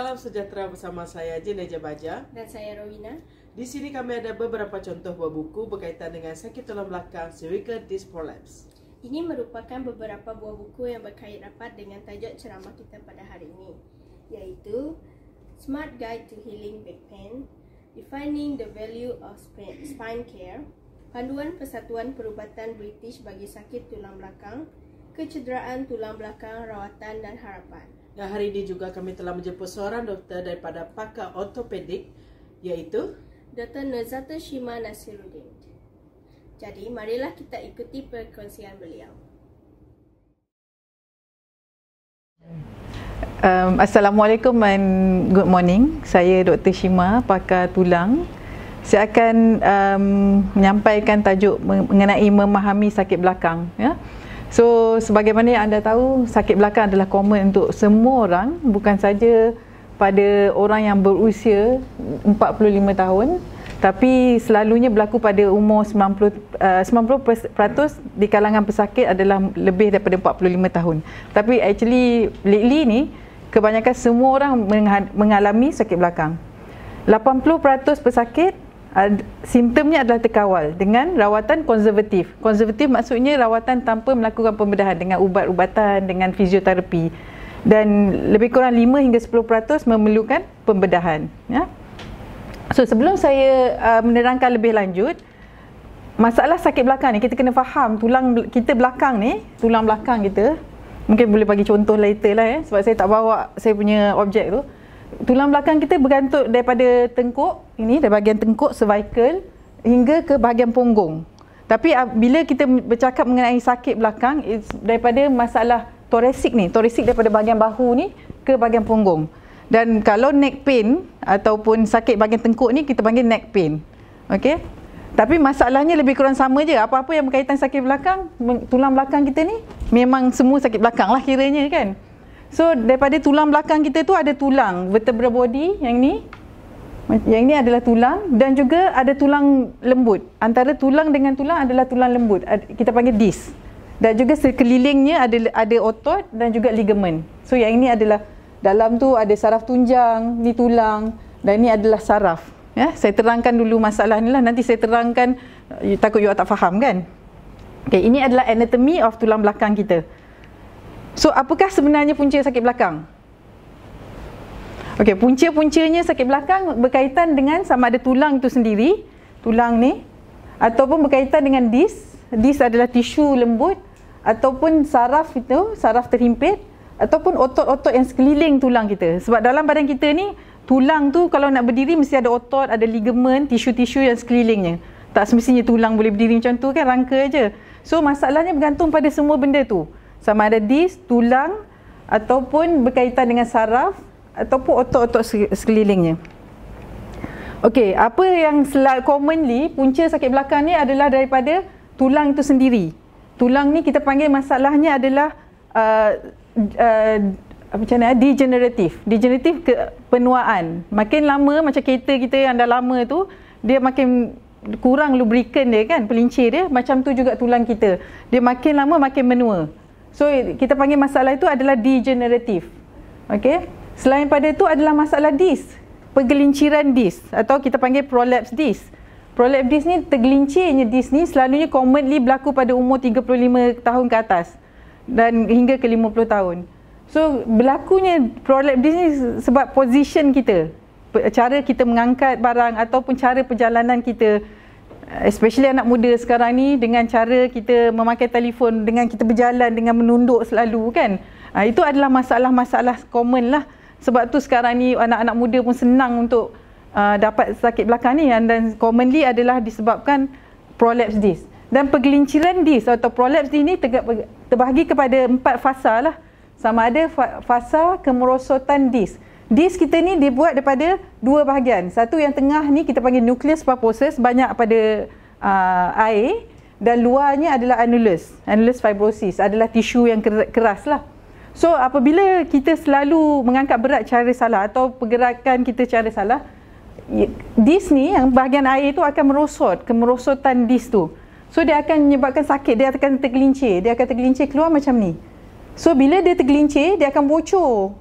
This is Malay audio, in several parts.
Salam sejahtera bersama saya Jeneja Baja dan saya Rowina. Di sini kami ada beberapa contoh buah buku berkaitan dengan sakit tulang belakang cervical disc prolapse. Ini merupakan beberapa buah buku yang berkait rapat dengan tajuk ceramah kita pada hari ini, yaitu Smart Guide to Healing Back Pain, Defining the Value of Spine Care, Panduan Persatuan Perubatan British bagi Sakit Tulang Belakang, Kecederaan Tulang Belakang, Rawatan dan Harapan hari ini juga kami telah menjemput seorang doktor daripada pakar ortopedik iaitu Dr. Nazata Shima Nasiruddin. Jadi marilah kita ikuti perkongsian beliau. Um, Assalamualaikum and good morning. Saya Dr. Shima, pakar tulang. Saya akan um, menyampaikan tajuk mengenai memahami sakit belakang. Ya. So sebagaimana yang anda tahu sakit belakang adalah common untuk semua orang bukan saja pada orang yang berusia 45 tahun tapi selalunya berlaku pada umur 90 uh, 90% di kalangan pesakit adalah lebih daripada 45 tahun. Tapi actually lately ni kebanyakan semua orang mengalami sakit belakang. 80% pesakit simptomnya adalah terkawal dengan rawatan konservatif. Konservatif maksudnya rawatan tanpa melakukan pembedahan dengan ubat-ubatan, dengan fizioterapi. Dan lebih kurang 5 hingga 10% memerlukan pembedahan. Ya? So sebelum saya uh, menerangkan lebih lanjut, masalah sakit belakang ni kita kena faham tulang kita belakang ni, tulang belakang kita, mungkin boleh bagi contoh later lah ya, sebab saya tak bawa saya punya objek tu tulang belakang kita bergantung daripada tengkuk ini dari bahagian tengkuk cervical hingga ke bahagian punggung. Tapi ah, bila kita bercakap mengenai sakit belakang it's daripada masalah thoracic ni, thoracic daripada bahagian bahu ni ke bahagian punggung. Dan kalau neck pain ataupun sakit bahagian tengkuk ni kita panggil neck pain. Okey. Tapi masalahnya lebih kurang sama je. Apa-apa yang berkaitan sakit belakang, tulang belakang kita ni memang semua sakit belakang lah kiranya kan. So daripada tulang belakang kita tu ada tulang vertebral body yang ni yang ini adalah tulang dan juga ada tulang lembut. Antara tulang dengan tulang adalah tulang lembut. Kita panggil disc. Dan juga sekelilingnya ada ada otot dan juga ligamen. So yang ini adalah dalam tu ada saraf tunjang, ni tulang dan ini adalah saraf. Ya, saya terangkan dulu masalah ni lah. Nanti saya terangkan you, eh, takut you tak faham kan? Okay, ini adalah anatomy of tulang belakang kita. So apakah sebenarnya punca sakit belakang? Okey, punca-puncanya sakit belakang berkaitan dengan sama ada tulang itu sendiri, tulang ni ataupun berkaitan dengan dis. Dis adalah tisu lembut ataupun saraf itu, saraf terhimpit ataupun otot-otot yang sekeliling tulang kita. Sebab dalam badan kita ni tulang tu kalau nak berdiri mesti ada otot, ada ligamen, tisu-tisu yang sekelilingnya. Tak semestinya tulang boleh berdiri macam tu kan, rangka aja. So masalahnya bergantung pada semua benda tu sama ada disk, tulang ataupun berkaitan dengan saraf ataupun otot-otot sekelilingnya. Okey, apa yang commonly punca sakit belakang ni adalah daripada tulang itu sendiri. Tulang ni kita panggil masalahnya adalah uh, uh, macam mana, eh, degeneratif. Degeneratif ke penuaan. Makin lama macam kereta kita yang dah lama tu, dia makin kurang lubricant dia kan, pelincir dia. Macam tu juga tulang kita. Dia makin lama makin menua. So kita panggil masalah itu adalah degeneratif. Okey. Selain pada itu adalah masalah dis, pergelinciran dis atau kita panggil prolapse dis. Prolapse dis ni tergelincirnya dis ni selalunya commonly berlaku pada umur 35 tahun ke atas dan hingga ke 50 tahun. So berlakunya prolapse dis ni sebab position kita, cara kita mengangkat barang ataupun cara perjalanan kita especially anak muda sekarang ni dengan cara kita memakai telefon dengan kita berjalan dengan menunduk selalu kan uh, itu adalah masalah-masalah common lah sebab tu sekarang ni anak-anak muda pun senang untuk uh, dapat sakit belakang ni dan commonly adalah disebabkan prolapse disc dan pergelinciran disc atau prolapse disc ni terbahagi kepada empat fasa lah sama ada fasa kemerosotan disc Disk kita ni dibuat daripada dua bahagian. Satu yang tengah ni kita panggil nukleus fibrosis banyak pada uh, air dan luarnya adalah annulus. Annulus fibrosis adalah tisu yang keras lah. So apabila kita selalu mengangkat berat cara salah atau pergerakan kita cara salah, disk ni yang bahagian air tu akan merosot, kemerosotan disk tu. So dia akan menyebabkan sakit, dia akan tergelincir, dia akan tergelincir keluar macam ni. So bila dia tergelincir, dia akan bocor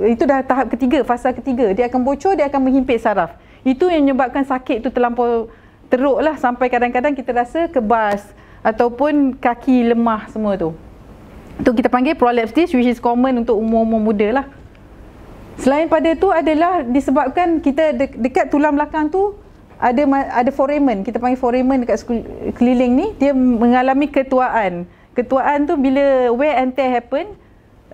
itu dah tahap ketiga, fasa ketiga. Dia akan bocor, dia akan menghimpit saraf. Itu yang menyebabkan sakit itu terlampau teruk lah sampai kadang-kadang kita rasa kebas ataupun kaki lemah semua tu. Itu kita panggil prolapse disc which is common untuk umur-umur muda lah. Selain pada tu adalah disebabkan kita de- dekat tulang belakang tu ada ada foramen, kita panggil foramen dekat sku- keliling ni, dia mengalami ketuaan. Ketuaan tu bila wear and tear happen,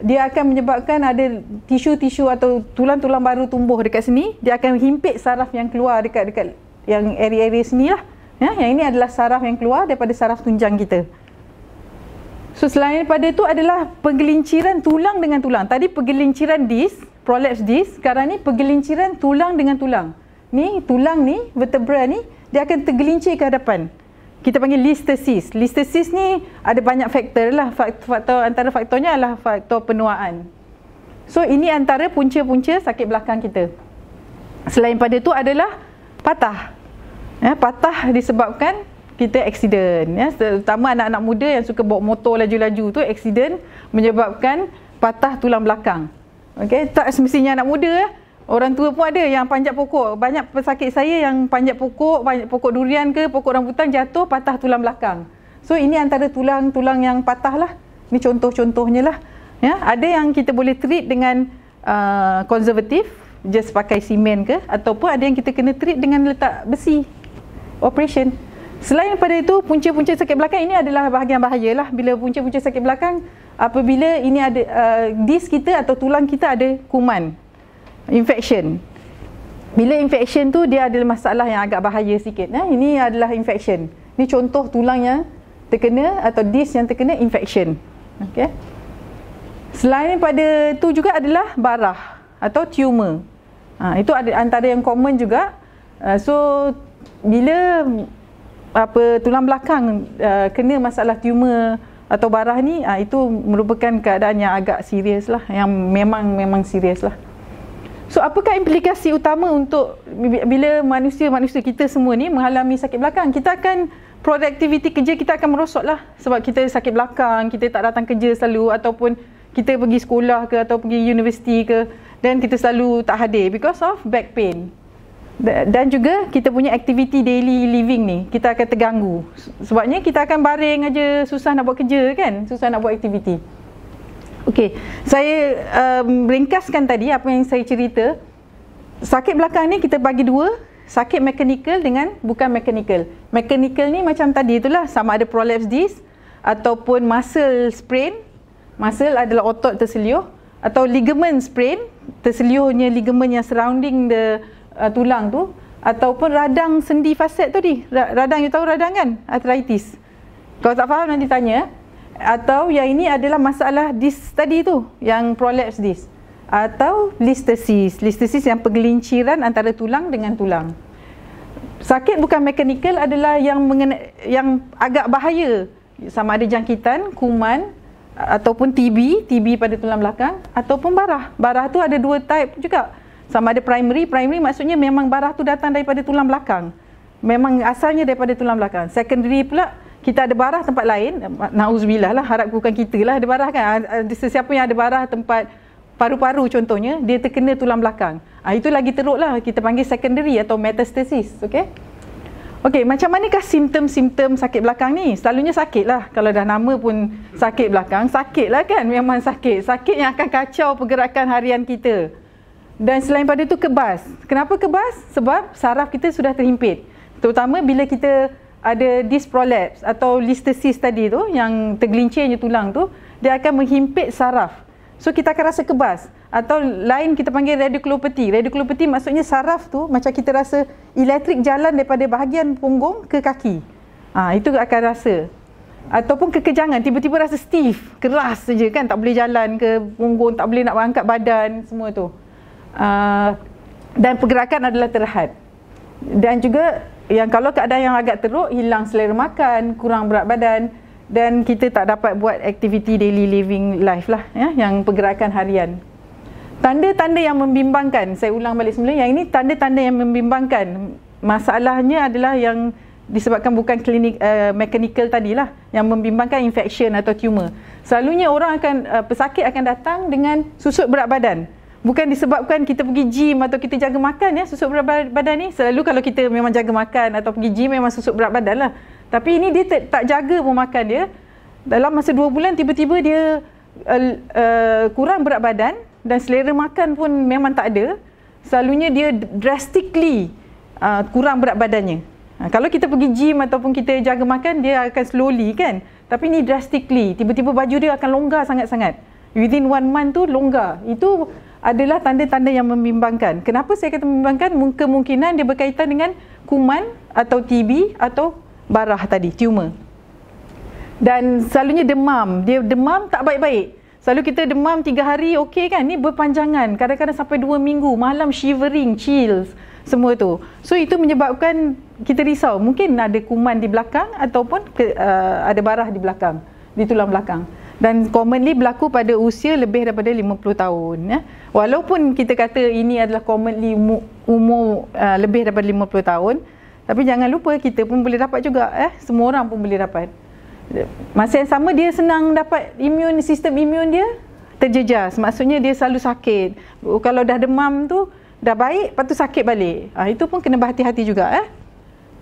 dia akan menyebabkan ada tisu-tisu atau tulang-tulang baru tumbuh dekat sini dia akan himpit saraf yang keluar dekat dekat yang area-area sini lah ya, yang ini adalah saraf yang keluar daripada saraf tunjang kita so selain daripada itu adalah penggelinciran tulang dengan tulang tadi penggelinciran disk prolapse disk sekarang ni penggelinciran tulang dengan tulang ni tulang ni vertebra ni dia akan tergelincir ke hadapan kita panggil listesis. Listesis ni ada banyak faktor lah. Faktor, antara faktornya adalah faktor penuaan. So ini antara punca-punca sakit belakang kita. Selain pada tu adalah patah. Ya, patah disebabkan kita accident. Ya, terutama anak-anak muda yang suka bawa motor laju-laju tu accident menyebabkan patah tulang belakang. Okay, tak semestinya anak muda. Ya. Orang tua pun ada yang panjat pokok. Banyak pesakit saya yang panjat pokok, panjat pokok durian ke, pokok rambutan jatuh, patah tulang belakang. So ini antara tulang-tulang yang patah lah. Ini contoh-contohnya lah. Ya, ada yang kita boleh treat dengan konservatif, uh, just pakai simen ke, ataupun ada yang kita kena treat dengan letak besi, operation. Selain daripada itu, punca-punca sakit belakang ini adalah bahagian bahaya lah. Bila punca-punca sakit belakang, apabila ini ada uh, disk kita atau tulang kita ada kuman infection bila infection tu dia ada masalah yang agak bahaya sikit eh? ini adalah infection ni contoh tulang yang terkena atau disc yang terkena infection okay? selain pada tu juga adalah barah atau tumor ha, itu ada antara yang common juga uh, so bila apa tulang belakang uh, kena masalah tumor atau barah ni uh, itu merupakan keadaan yang agak serius lah yang memang memang serius lah So apakah implikasi utama untuk bila manusia-manusia kita semua ni mengalami sakit belakang? Kita akan produktiviti kerja kita akan merosot lah sebab kita sakit belakang, kita tak datang kerja selalu ataupun kita pergi sekolah ke atau pergi universiti ke dan kita selalu tak hadir because of back pain. Dan juga kita punya aktiviti daily living ni kita akan terganggu. Sebabnya kita akan baring aja susah nak buat kerja kan, susah nak buat aktiviti. Okey, saya um, ringkaskan tadi apa yang saya cerita. Sakit belakang ni kita bagi dua, sakit mekanikal dengan bukan mekanikal. Mekanikal ni macam tadi itulah sama ada prolapse disc ataupun muscle sprain. Muscle adalah otot terseliuh atau ligament sprain, terseliuhnya ligament yang surrounding the uh, tulang tu ataupun radang sendi fasad tadi. Radang you tahu radang kan? Arthritis. Kalau tak faham nanti tanya atau yang ini adalah masalah this tadi tu yang prolapse this atau listesis listesis yang pergelinciran antara tulang dengan tulang sakit bukan mekanikal adalah yang mengena, yang agak bahaya sama ada jangkitan kuman ataupun TB TB pada tulang belakang ataupun barah barah tu ada dua type juga sama ada primary primary maksudnya memang barah tu datang daripada tulang belakang memang asalnya daripada tulang belakang secondary pula kita ada barah tempat lain, na'uzubillah lah, harap bukan kita lah ada barah kan. Ah, ah, sesiapa yang ada barah tempat paru-paru contohnya, dia terkena tulang belakang. Ha, itu lagi teruk lah, kita panggil secondary atau metastasis, okay? Okay, macam manakah simptom-simptom sakit belakang ni? Selalunya sakit lah, kalau dah nama pun sakit belakang, sakit lah kan, memang sakit. Sakit yang akan kacau pergerakan harian kita. Dan selain pada itu kebas. Kenapa kebas? Sebab saraf kita sudah terhimpit. Terutama bila kita ada disc prolapse atau listesis tadi tu yang tergelincirnya tulang tu dia akan menghimpit saraf. So kita akan rasa kebas atau lain kita panggil radiculopathy. Radiculopathy maksudnya saraf tu macam kita rasa elektrik jalan daripada bahagian punggung ke kaki. Ah ha, itu akan rasa ataupun kekejangan tiba-tiba rasa stiff, keras saja kan tak boleh jalan ke punggung, tak boleh nak angkat badan semua tu. Uh, dan pergerakan adalah terhad. Dan juga yang kalau keadaan yang agak teruk hilang selera makan, kurang berat badan dan kita tak dapat buat aktiviti daily living life lah ya yang pergerakan harian. Tanda-tanda yang membimbangkan, saya ulang balik semula, yang ini tanda-tanda yang membimbangkan. Masalahnya adalah yang disebabkan bukan klinik uh, eh, mechanical tadilah yang membimbangkan infection atau tumor. Selalunya orang akan uh, pesakit akan datang dengan susut berat badan bukan disebabkan kita pergi gym atau kita jaga makan ya susuk berat badan ni selalu kalau kita memang jaga makan atau pergi gym memang susuk berat badan lah tapi ini dia tak, jaga pun makan dia dalam masa dua bulan tiba-tiba dia uh, uh, kurang berat badan dan selera makan pun memang tak ada selalunya dia drastically uh, kurang berat badannya uh, kalau kita pergi gym ataupun kita jaga makan dia akan slowly kan tapi ini drastically tiba-tiba baju dia akan longgar sangat-sangat within one month tu longgar itu adalah tanda-tanda yang membimbangkan. Kenapa saya kata membimbangkan? Kemungkinan dia berkaitan dengan kuman atau TB atau barah tadi, tumor. Dan selalunya demam. Dia demam tak baik-baik. Selalu kita demam 3 hari, okey kan? Ini berpanjangan. Kadang-kadang sampai 2 minggu. Malam shivering, chills. Semua tu. So itu menyebabkan kita risau. Mungkin ada kuman di belakang ataupun ke, uh, ada barah di belakang. Di tulang belakang dan commonly berlaku pada usia lebih daripada 50 tahun ya. Walaupun kita kata ini adalah commonly umur, uh, lebih daripada 50 tahun, tapi jangan lupa kita pun boleh dapat juga eh. Semua orang pun boleh dapat. Masa yang sama dia senang dapat imun sistem imun dia terjejas. Maksudnya dia selalu sakit. Kalau dah demam tu dah baik, lepas sakit balik. Ah ha, itu pun kena berhati-hati juga eh.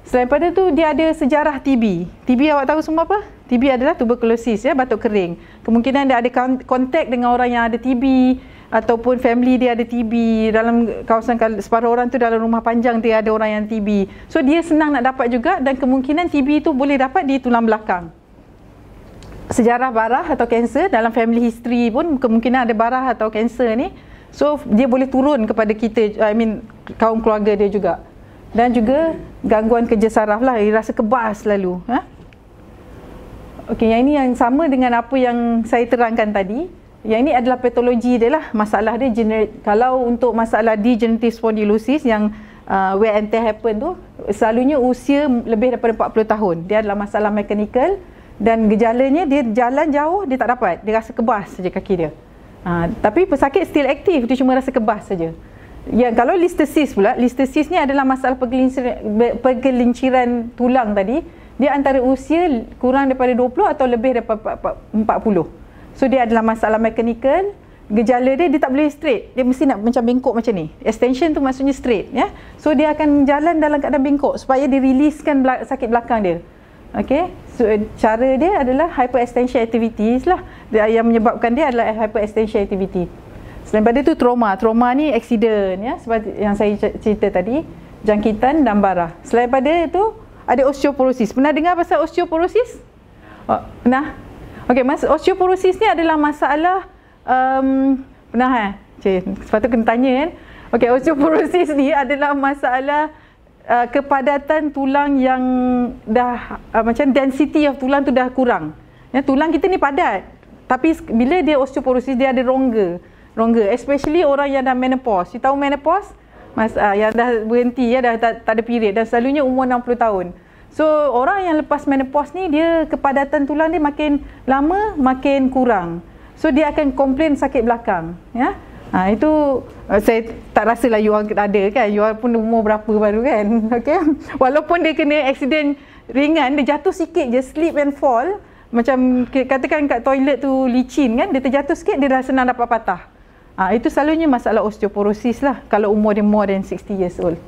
Selain pada tu dia ada sejarah TB. TB awak tahu semua apa? TB adalah tuberculosis ya, batuk kering. Kemungkinan dia ada kontak dengan orang yang ada TB ataupun family dia ada TB dalam kawasan separuh orang tu dalam rumah panjang dia ada orang yang TB. So dia senang nak dapat juga dan kemungkinan TB itu boleh dapat di tulang belakang. Sejarah barah atau kanser dalam family history pun kemungkinan ada barah atau kanser ni. So dia boleh turun kepada kita, I mean kaum keluarga dia juga dan juga gangguan kerja saraf lah, dia rasa kebas lalu. Ha? Okey, yang ini yang sama dengan apa yang saya terangkan tadi. Yang ini adalah patologi dia lah, masalah dia gener- kalau untuk masalah degenerative spondylosis yang uh, wear and tear happen tu, selalunya usia lebih daripada 40 tahun. Dia adalah masalah mechanical dan gejalanya dia jalan jauh dia tak dapat, dia rasa kebas saja kaki dia. Uh, tapi pesakit still aktif, dia cuma rasa kebas saja yang kalau listesis pula, listesis ni adalah masalah pergelinciran, pergelinciran tulang tadi, dia antara usia kurang daripada 20 atau lebih daripada 40. So dia adalah masalah mekanikal, gejala dia dia tak boleh straight. Dia mesti nak macam bengkok macam ni. Extension tu maksudnya straight ya. So dia akan jalan dalam keadaan bengkok supaya dia releasekan bela- sakit belakang dia. Okay, so cara dia adalah hyperextension activities lah. yang menyebabkan dia adalah hyperextension activity. Selain pada itu trauma, trauma ni accident ya seperti yang saya cerita tadi, jangkitan dan barah. Selain pada itu ada osteoporosis. Pernah dengar pasal osteoporosis? Oh, pernah? Okey, mas osteoporosis ni adalah masalah um, pernah eh? Cik, sebab tu kena tanya kan. Okey, osteoporosis ni adalah masalah Uh, kepadatan tulang yang dah uh, macam density of tulang tu dah kurang. Ya tulang kita ni padat. Tapi bila dia osteoporosis dia ada rongga. Rongga, especially orang yang dah menopause you tahu menopause mas uh, yang dah berhenti ya dah tak, tak ada period dan selalunya umur 60 tahun so orang yang lepas menopause ni dia kepadatan tulang dia makin lama makin kurang so dia akan komplain sakit belakang ya ha, itu ah, saya tak rasa lah you orang ada kan you orang pun umur berapa baru kan okey walaupun dia kena accident ringan dia jatuh sikit je slip and fall macam katakan kat toilet tu licin kan dia terjatuh sikit dia dah senang dapat patah Ah, itu selalunya masalah osteoporosis lah kalau umur dia more than 60 years old.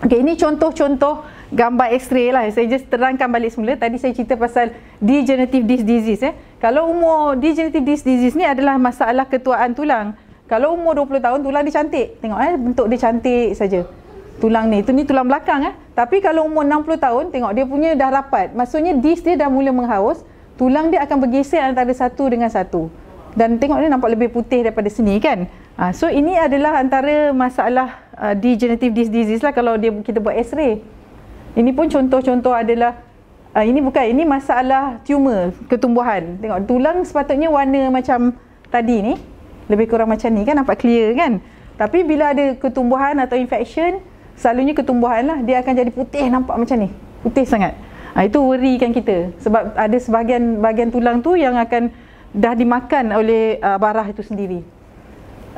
Okay, ini contoh-contoh gambar X-ray lah. Saya just terangkan balik semula. Tadi saya cerita pasal degenerative disc disease. Eh. Kalau umur degenerative disc disease ni adalah masalah ketuaan tulang. Kalau umur 20 tahun, tulang dia cantik. Tengok eh, bentuk dia cantik saja. Tulang ni. Itu ni tulang belakang. Eh. Tapi kalau umur 60 tahun, tengok dia punya dah rapat. Maksudnya disc dia dah mula menghaus. Tulang dia akan bergeser antara satu dengan satu dan tengok ni nampak lebih putih daripada sini kan ha, so ini adalah antara masalah uh, degenerative disc disease lah kalau dia kita buat x-ray ini pun contoh-contoh adalah uh, ini bukan ini masalah tumor ketumbuhan tengok tulang sepatutnya warna macam tadi ni lebih kurang macam ni kan nampak clear kan tapi bila ada ketumbuhan atau infection selalunya ketumbuhan lah dia akan jadi putih nampak macam ni putih sangat ha, itu worry kan kita sebab ada sebahagian bahagian tulang tu yang akan dah dimakan oleh uh, barah itu sendiri.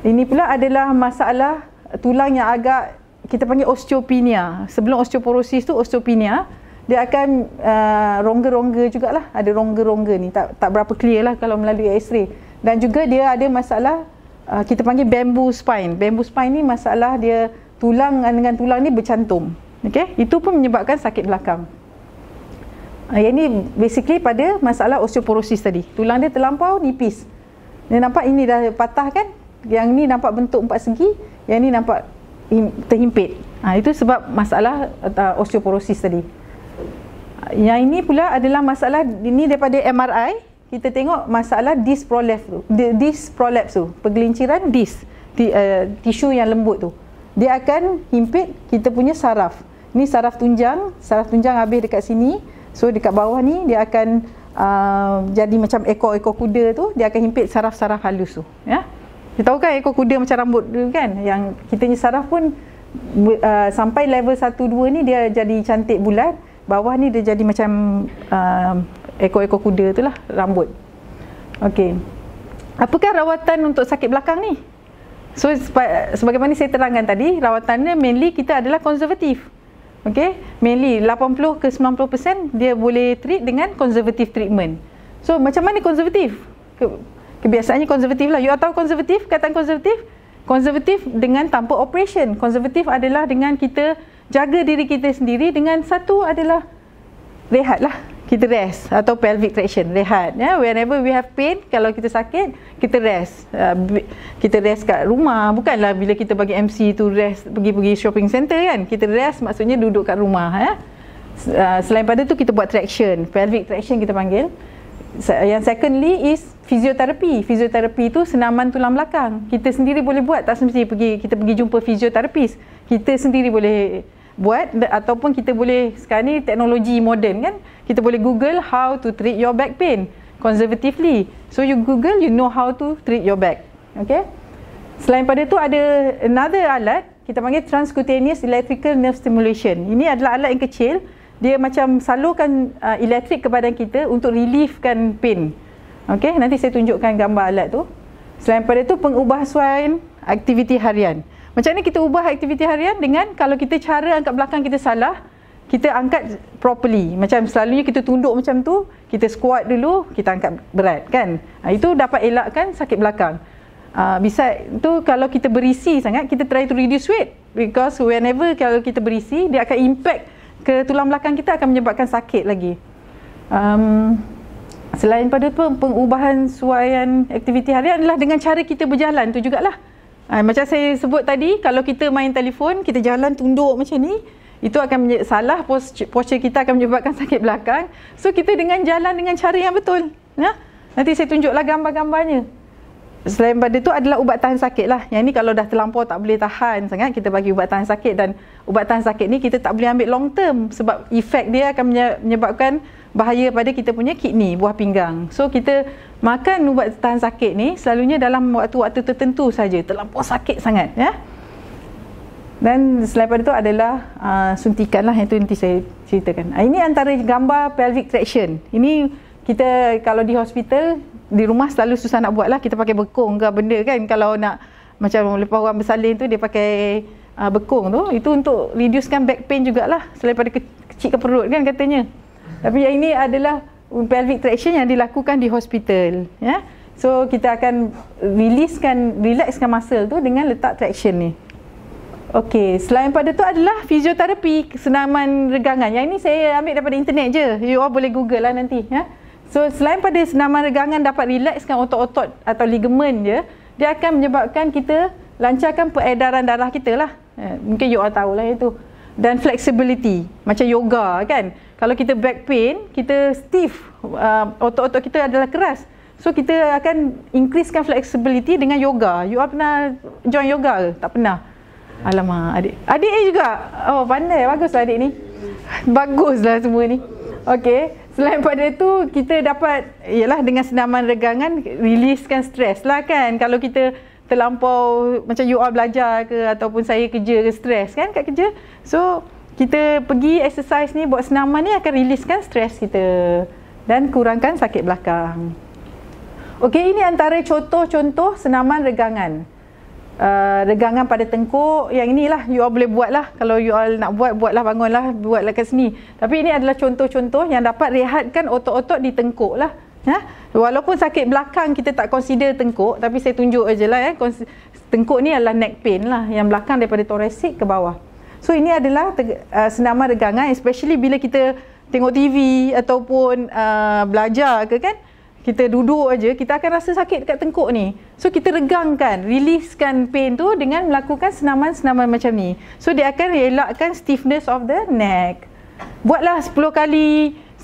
Ini pula adalah masalah tulang yang agak kita panggil osteopenia. Sebelum osteoporosis tu osteopenia, dia akan rongga uh, rongga-rongga jugalah. Ada rongga-rongga ni. Tak, tak berapa clear lah kalau melalui x-ray. Dan juga dia ada masalah uh, kita panggil bamboo spine. Bamboo spine ni masalah dia tulang dengan tulang ni bercantum. Okay? Itu pun menyebabkan sakit belakang. Ah, yang ini basically pada masalah osteoporosis tadi. Tulang dia terlampau nipis. Dia nampak ini dah patah kan? Yang ni nampak bentuk empat segi, yang ni nampak terhimpit. Ha, itu sebab masalah uh, osteoporosis tadi. Yang ini pula adalah masalah ini daripada MRI, kita tengok masalah disc prolapse tu. Disc prolapse tu, pergelinciran disc ti, uh, tisu yang lembut tu. Dia akan himpit kita punya saraf. Ni saraf tunjang, saraf tunjang habis dekat sini. So dekat bawah ni dia akan uh, jadi macam ekor-ekor kuda tu, dia akan himpit saraf-saraf halus tu, ya. Kita tahu kan ekor kuda macam rambut tu kan yang kita punya saraf pun uh, sampai level 1 2 ni dia jadi cantik bulat, bawah ni dia jadi macam uh, ekor-ekor kuda tu lah rambut. Okey. Apakah rawatan untuk sakit belakang ni? So sebagaimana saya terangkan tadi, rawatannya mainly kita adalah konservatif. Okay, mainly 80 ke 90% dia boleh treat dengan konservatif treatment. So macam mana konservatif? Kebiasaannya konservatif lah. You atau konservatif? Kata konservatif? Konservatif dengan tanpa operation. Konservatif adalah dengan kita jaga diri kita sendiri dengan satu adalah rehat lah kita rest atau pelvic traction rehat ya yeah? whenever we have pain kalau kita sakit kita rest uh, kita rest kat rumah bukanlah bila kita bagi MC tu rest pergi-pergi shopping center kan kita rest maksudnya duduk kat rumah ya yeah? uh, selain pada tu kita buat traction pelvic traction kita panggil yang secondly is fizioterapi. Fizioterapi tu senaman tulang belakang. Kita sendiri boleh buat tak semestinya pergi kita pergi jumpa fizioterapis. Kita sendiri boleh buat ataupun kita boleh sekarang ni teknologi moden kan kita boleh google how to treat your back pain conservatively so you google you know how to treat your back okay selain pada tu ada another alat kita panggil transcutaneous electrical nerve stimulation ini adalah alat yang kecil dia macam salurkan uh, elektrik ke badan kita untuk reliefkan pain okay nanti saya tunjukkan gambar alat tu selain pada tu pengubahsuaian aktiviti harian macam mana kita ubah aktiviti harian dengan kalau kita cara angkat belakang kita salah, kita angkat properly. Macam selalunya kita tunduk macam tu, kita squat dulu, kita angkat berat kan. Ha, itu dapat elakkan sakit belakang. Uh, bisa tu kalau kita berisi sangat kita try to reduce weight because whenever kalau kita berisi dia akan impact ke tulang belakang kita akan menyebabkan sakit lagi um, selain pada tu pengubahan suaian aktiviti harian adalah dengan cara kita berjalan tu jugalah Ha, macam saya sebut tadi, kalau kita main telefon, kita jalan tunduk macam ni, itu akan menye- salah posture kita akan menyebabkan sakit belakang. So kita dengan jalan dengan cara yang betul. Ya? Nanti saya tunjuklah gambar-gambarnya. Selain pada itu adalah ubat tahan sakit lah. Yang ni kalau dah terlampau tak boleh tahan sangat, kita bagi ubat tahan sakit dan ubat tahan sakit ni kita tak boleh ambil long term sebab efek dia akan menyebabkan bahaya pada kita punya kidney, buah pinggang. So kita makan ubat tahan sakit ni selalunya dalam waktu-waktu tertentu saja terlampau sakit sangat ya dan selain daripada tu adalah uh, suntikan lah yang tu nanti saya ceritakan uh, ini antara gambar pelvic traction ini kita kalau di hospital di rumah selalu susah nak buat lah kita pakai bekong ke benda kan kalau nak macam lepas orang bersalin tu dia pakai uh, bekong tu itu untuk reducekan back pain jugalah selain daripada kecikkan perut kan katanya tapi yang ini adalah Um pelvic traction yang dilakukan di hospital ya yeah? so kita akan releasekan relaxkan muscle tu dengan letak traction ni Okey, selain pada tu adalah fisioterapi senaman regangan. Yang ini saya ambil daripada internet je. You all boleh Google lah nanti, ya. So, selain pada senaman regangan dapat relaxkan otot-otot atau ligamen dia, dia akan menyebabkan kita lancarkan peredaran darah kita lah. Eh, mungkin you all tahulah itu. Ya, dan flexibility macam yoga kan kalau kita back pain kita stiff uh, otot-otot kita adalah keras so kita akan increasekan flexibility dengan yoga you all pernah join yoga ke tak pernah alamak adik adik eh juga oh pandai baguslah adik ni baguslah semua ni okey Selain pada itu, kita dapat ialah dengan senaman regangan, releasekan stres lah kan. Kalau kita terlampau macam you all belajar ke ataupun saya kerja ke stres kan kat kerja. So kita pergi exercise ni buat senaman ni akan releasekan stres kita dan kurangkan sakit belakang. Okey, ini antara contoh-contoh senaman regangan. Uh, regangan pada tengkuk yang inilah you all boleh buat lah kalau you all nak buat buatlah bangunlah buatlah kat sini tapi ini adalah contoh-contoh yang dapat rehatkan otot-otot di tengkuk lah Ya? Walaupun sakit belakang kita tak consider tengkuk tapi saya tunjuk aje lah. Eh. Tengkuk ni adalah neck pain lah yang belakang daripada thoracic ke bawah. So ini adalah teg- uh, senama regangan especially bila kita tengok TV ataupun uh, belajar ke kan kita duduk aja kita akan rasa sakit dekat tengkuk ni so kita regangkan releasekan pain tu dengan melakukan senaman-senaman macam ni so dia akan elakkan stiffness of the neck buatlah 10 kali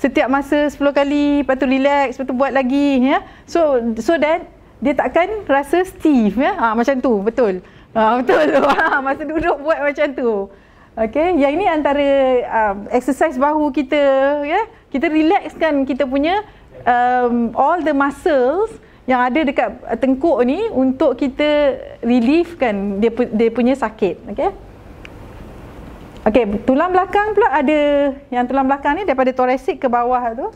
setiap masa 10 kali lepas tu relax lepas tu buat lagi ya so so that dia takkan rasa stiff ya ha, macam tu betul ha, betul tu ah, ha, masa duduk buat macam tu okey yang ini antara um, exercise bahu kita ya kita relaxkan kita punya um, all the muscles yang ada dekat tengkuk ni untuk kita reliefkan dia dia punya sakit okey Okey, tulang belakang pula ada yang tulang belakang ni daripada thoracic ke bawah tu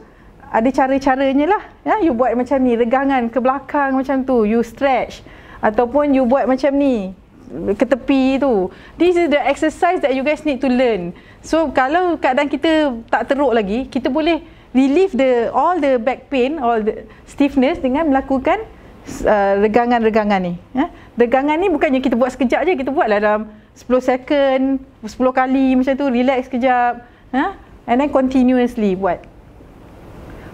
ada cara-caranya lah. Ya, you buat macam ni, regangan ke belakang macam tu, you stretch ataupun you buat macam ni ke tepi tu. This is the exercise that you guys need to learn. So kalau keadaan kita tak teruk lagi, kita boleh relieve the all the back pain, all the stiffness dengan melakukan uh, regangan-regangan ni. Ya? Regangan ni bukannya kita buat sekejap je, kita buat dalam 10 second, 10 kali macam tu, relax sekejap. Ha? And then continuously buat.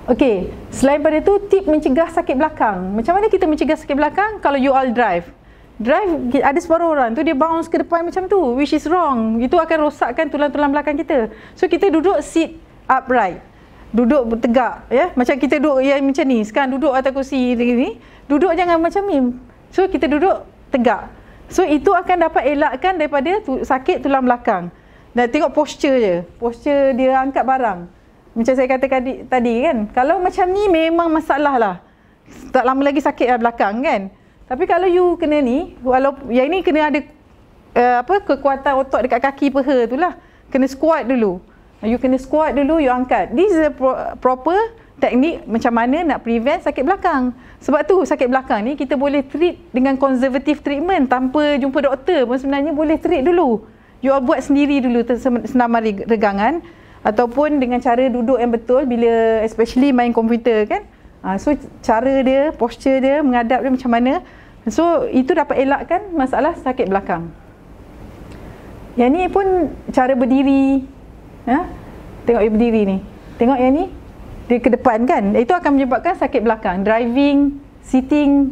Okay, selain pada tu, tip mencegah sakit belakang. Macam mana kita mencegah sakit belakang? Kalau you all drive. Drive, ada separuh orang tu dia bounce ke depan macam tu, which is wrong. Itu akan rosakkan tulang-tulang belakang kita. So, kita duduk seat upright. Duduk tegak, ya. Macam kita duduk ya, macam ni. Sekarang duduk atas kursi ni. Duduk jangan macam ni. So, kita duduk tegak. So itu akan dapat elakkan daripada tu, sakit tulang belakang. Dan tengok posture je. Posture dia angkat barang. Macam saya kata kadi, tadi kan. Kalau macam ni memang masalah lah. Tak lama lagi sakit lah belakang kan. Tapi kalau you kena ni, walaupun yang ni kena ada uh, apa kekuatan otot dekat kaki peha tu lah. Kena squat dulu. You kena squat dulu, you angkat. This is a pro- proper teknik macam mana nak prevent sakit belakang. Sebab tu sakit belakang ni kita boleh treat dengan conservative treatment tanpa jumpa doktor pun sebenarnya boleh treat dulu. You all buat sendiri dulu senama regangan ataupun dengan cara duduk yang betul bila especially main komputer kan. Ha, so cara dia, posture dia, mengadap dia macam mana. So itu dapat elakkan masalah sakit belakang. Yang ni pun cara berdiri. Ya? Tengok you berdiri ni. Tengok yang ni, di ke depan kan itu akan menyebabkan sakit belakang driving sitting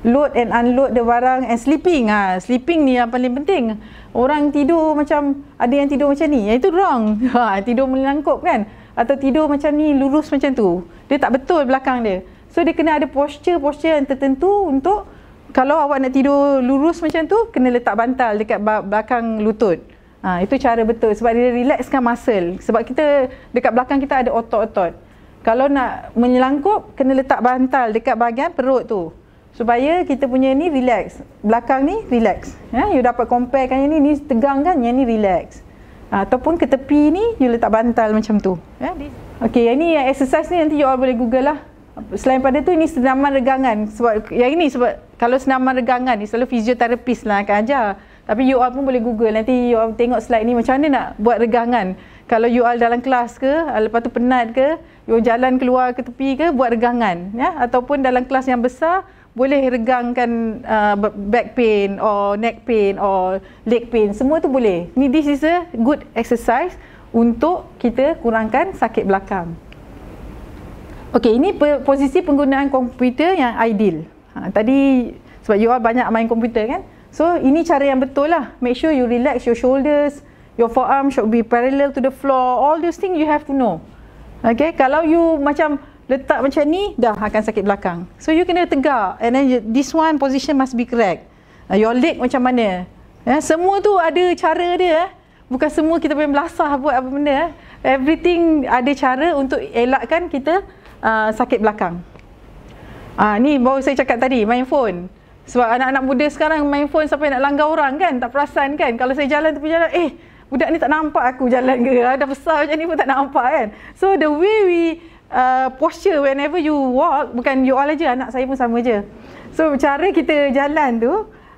load and unload the barang and sleeping ah ha, sleeping ni yang paling penting orang tidur macam ada yang tidur macam ni yang itu wrong ha, tidur melangkup kan atau tidur macam ni lurus macam tu dia tak betul belakang dia so dia kena ada posture posture yang tertentu untuk kalau awak nak tidur lurus macam tu kena letak bantal dekat belakang lutut ha, itu cara betul sebab dia relaxkan muscle sebab kita dekat belakang kita ada otot-otot kalau nak menyelangkup kena letak bantal dekat bahagian perut tu supaya kita punya ni relax belakang ni relax ya you dapat compare kan yang ni ni tegang kan yang ni relax ha, ataupun ke tepi ni you letak bantal macam tu ya okey yang ni yang exercise ni nanti you all boleh google lah selain pada tu ini senaman regangan sebab yang ini sebab kalau senaman regangan ni selalu fisioterapis lah akan ajar tapi you all pun boleh google nanti you all tengok slide ni macam mana nak buat regangan kalau you all dalam kelas ke ah, lepas tu penat ke you jalan keluar ke tepi ke buat regangan ya ataupun dalam kelas yang besar boleh regangkan uh, back pain or neck pain or leg pain semua tu boleh ni this is a good exercise untuk kita kurangkan sakit belakang Okay, ini posisi penggunaan komputer yang ideal. Ha, tadi sebab you all banyak main komputer kan? So, ini cara yang betul lah. Make sure you relax your shoulders your forearm should be parallel to the floor all those things you have to know okay kalau you macam letak macam ni dah akan sakit belakang so you kena tegak and then you, this one position must be correct uh, your leg macam mana yeah, semua tu ada cara dia eh. bukan semua kita boleh belasah buat apa benda eh. everything ada cara untuk elakkan kita uh, sakit belakang Ah uh, ni baru saya cakap tadi main phone sebab anak-anak muda sekarang main phone sampai nak langgar orang kan tak perasan kan kalau saya jalan tapi jalan eh budak ni tak nampak aku jalan ke ada besar macam ni pun tak nampak kan so the way we uh, posture whenever you walk bukan you all aja anak saya pun sama je so cara kita jalan tu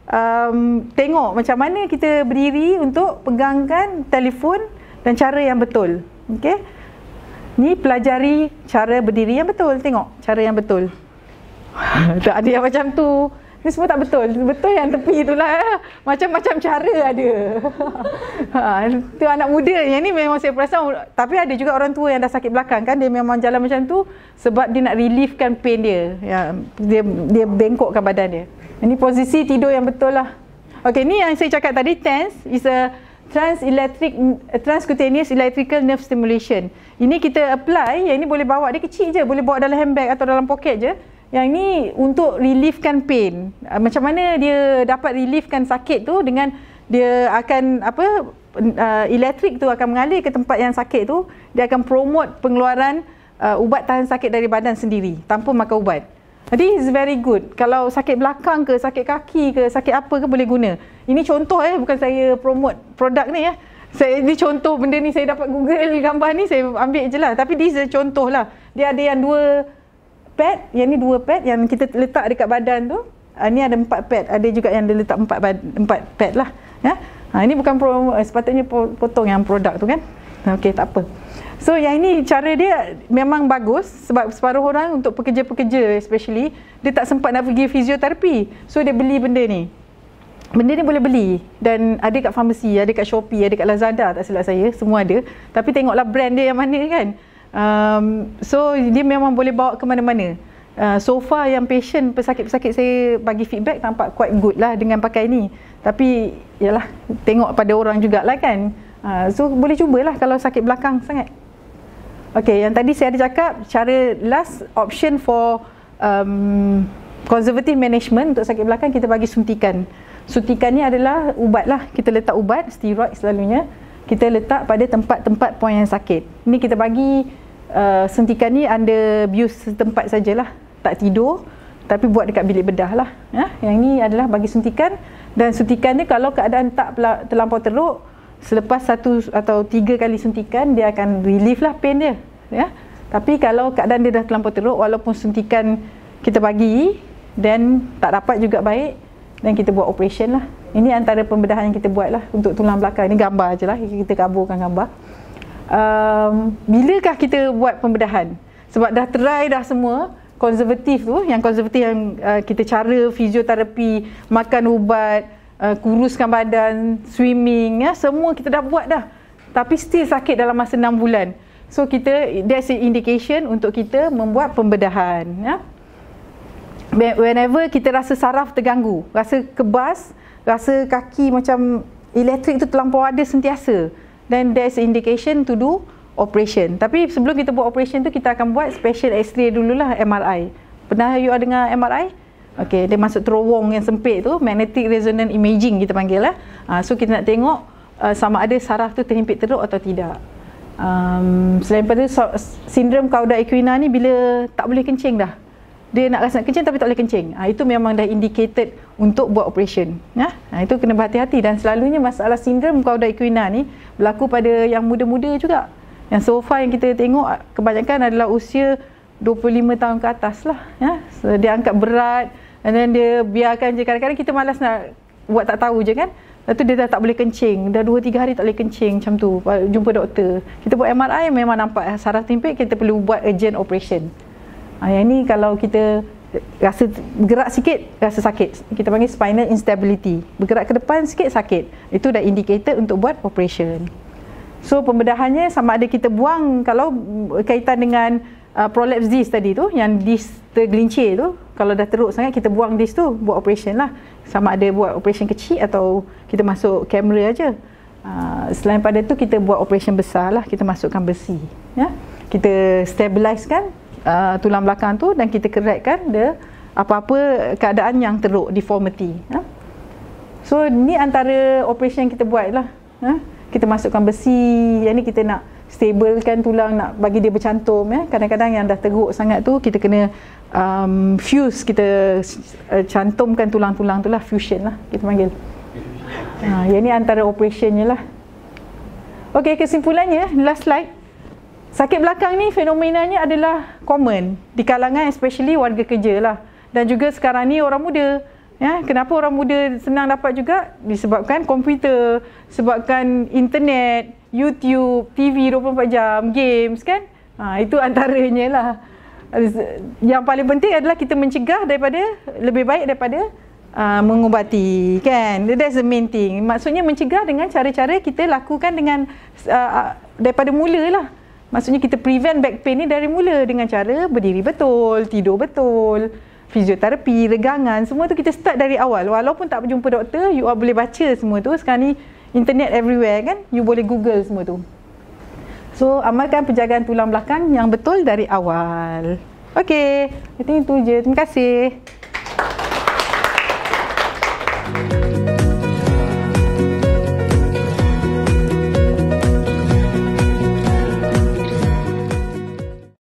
um, tengok macam mana kita berdiri untuk pegangkan telefon dan cara yang betul okey ni pelajari cara berdiri yang betul tengok cara yang betul tak ada yang macam tu ini semua tak betul. Betul yang tepi itulah. Macam-macam cara ada. Itu ha, anak muda. Yang ni memang saya perasan. Tapi ada juga orang tua yang dah sakit belakang kan. Dia memang jalan macam tu sebab dia nak reliefkan pain dia. Ya, dia, dia bengkokkan badan dia. Ini posisi tidur yang betul lah. Okay, ni yang saya cakap tadi. Tense is a trans electric transcutaneous electrical nerve stimulation. Ini kita apply, yang ini boleh bawa dia kecil je, boleh bawa dalam handbag atau dalam poket je. Yang ini untuk reliefkan pain. Uh, macam mana dia dapat reliefkan sakit tu dengan dia akan apa uh, ah, elektrik tu akan mengalir ke tempat yang sakit tu, dia akan promote pengeluaran uh, ubat tahan sakit dari badan sendiri tanpa makan ubat. Jadi is very good. Kalau sakit belakang ke, sakit kaki ke, sakit apa ke boleh guna. Ini contoh eh bukan saya promote produk ni ya. Eh. Saya ini contoh benda ni saya dapat Google gambar ni saya ambil je lah tapi this is a contoh lah. Dia ada yang dua pad, yang ni dua pad yang kita letak dekat badan tu. Uh, ni ada empat pad, ada juga yang dia letak empat, bad, empat pad lah. Ya? Ha, ah, ini bukan pro, eh, sepatutnya potong yang produk tu kan. Ah, okey, tak apa. So yang ini cara dia memang bagus sebab separuh orang untuk pekerja-pekerja especially dia tak sempat nak pergi fizioterapi. So dia beli benda ni. Benda ni boleh beli dan ada kat farmasi, ada kat Shopee, ada kat Lazada tak silap saya, semua ada. Tapi tengoklah brand dia yang mana kan um, so dia memang boleh bawa ke mana-mana uh, so far yang patient pesakit-pesakit saya bagi feedback nampak quite good lah dengan pakai ni tapi yalah tengok pada orang jugalah kan uh, so boleh cubalah kalau sakit belakang sangat Okay, yang tadi saya ada cakap cara last option for um, conservative management untuk sakit belakang kita bagi suntikan. Suntikan ni adalah ubat lah. Kita letak ubat, steroid selalunya kita letak pada tempat-tempat poin yang sakit. Ini kita bagi uh, suntikan ni anda bius setempat sajalah. Tak tidur tapi buat dekat bilik bedah lah. Ya? Yang ni adalah bagi suntikan dan suntikan ni kalau keadaan tak terlampau teruk selepas satu atau tiga kali suntikan dia akan relief lah pain dia. Ya? Tapi kalau keadaan dia dah terlampau teruk walaupun suntikan kita bagi dan tak dapat juga baik dan kita buat operation lah ini antara pembedahan yang kita buat lah untuk tulang belakang ini gambar je lah kita kaburkan gambar um, bilakah kita buat pembedahan sebab dah try dah semua konservatif tu yang konservatif yang uh, kita cara fizioterapi makan ubat uh, kuruskan badan swimming ya, semua kita dah buat dah tapi still sakit dalam masa 6 bulan so kita that's an indication untuk kita membuat pembedahan ya whenever kita rasa saraf terganggu, rasa kebas, rasa kaki macam elektrik tu terlampau ada sentiasa, then there's indication to do operation. Tapi sebelum kita buat operation tu, kita akan buat special X-ray dululah MRI. Pernah you ada dengar MRI? Okay, dia masuk terowong yang sempit tu, magnetic resonance imaging kita panggil lah. Uh, so kita nak tengok uh, sama ada saraf tu terhimpit teruk atau tidak. Um, selain daripada so, sindrom kaudah equina ni bila tak boleh kencing dah dia nak rasa nak kencing tapi tak boleh kencing. Ha, itu memang dah indicated untuk buat operation. Ya? Ha, itu kena berhati-hati dan selalunya masalah sindrom kauda equina ni berlaku pada yang muda-muda juga. Yang so far yang kita tengok ah, kebanyakan adalah usia 25 tahun ke atas lah. Ya? So, dia angkat berat and then dia biarkan je. Kadang-kadang kita malas nak buat tak tahu je kan. Lepas tu dia dah tak boleh kencing. Dah 2-3 hari tak boleh kencing macam tu. Jumpa doktor. Kita buat MRI memang nampak eh, saraf timpik. Kita perlu buat urgent operation. Ah, yang ni kalau kita rasa gerak sikit rasa sakit kita panggil spinal instability bergerak ke depan sikit sakit itu dah indicated untuk buat operation so pembedahannya sama ada kita buang kalau kaitan dengan uh, prolapse disc tadi tu yang disc tergelincir tu kalau dah teruk sangat kita buang disc tu buat operation lah sama ada buat operation kecil atau kita masuk kamera aja uh, selain pada tu kita buat operation besar lah kita masukkan besi ya kita stabilize kan uh, tulang belakang tu dan kita keratkan dia apa-apa keadaan yang teruk deformity huh? Ha? so ni antara operation yang kita buat lah huh? Ha? kita masukkan besi yang ni kita nak stabilkan tulang nak bagi dia bercantum ya eh? kadang-kadang yang dah teruk sangat tu kita kena um, fuse kita uh, cantumkan tulang-tulang tu lah fusion lah kita panggil ha, yang ni antara operationnya lah Okey kesimpulannya last slide Sakit belakang ni fenomenanya adalah common di kalangan especially warga kerja lah. Dan juga sekarang ni orang muda. Ya, kenapa orang muda senang dapat juga? Disebabkan komputer, sebabkan internet, YouTube, TV 24 jam, games kan? Ha, itu antaranya lah. Yang paling penting adalah kita mencegah daripada lebih baik daripada uh, mengubati kan that's the main thing maksudnya mencegah dengan cara-cara kita lakukan dengan uh, daripada mula lah Maksudnya kita prevent back pain ni dari mula dengan cara berdiri betul, tidur betul, fizioterapi, regangan, semua tu kita start dari awal. Walaupun tak berjumpa doktor, you all boleh baca semua tu. Sekarang ni internet everywhere kan, you boleh google semua tu. So, amalkan penjagaan tulang belakang yang betul dari awal. Okay, I think itu je. Terima kasih.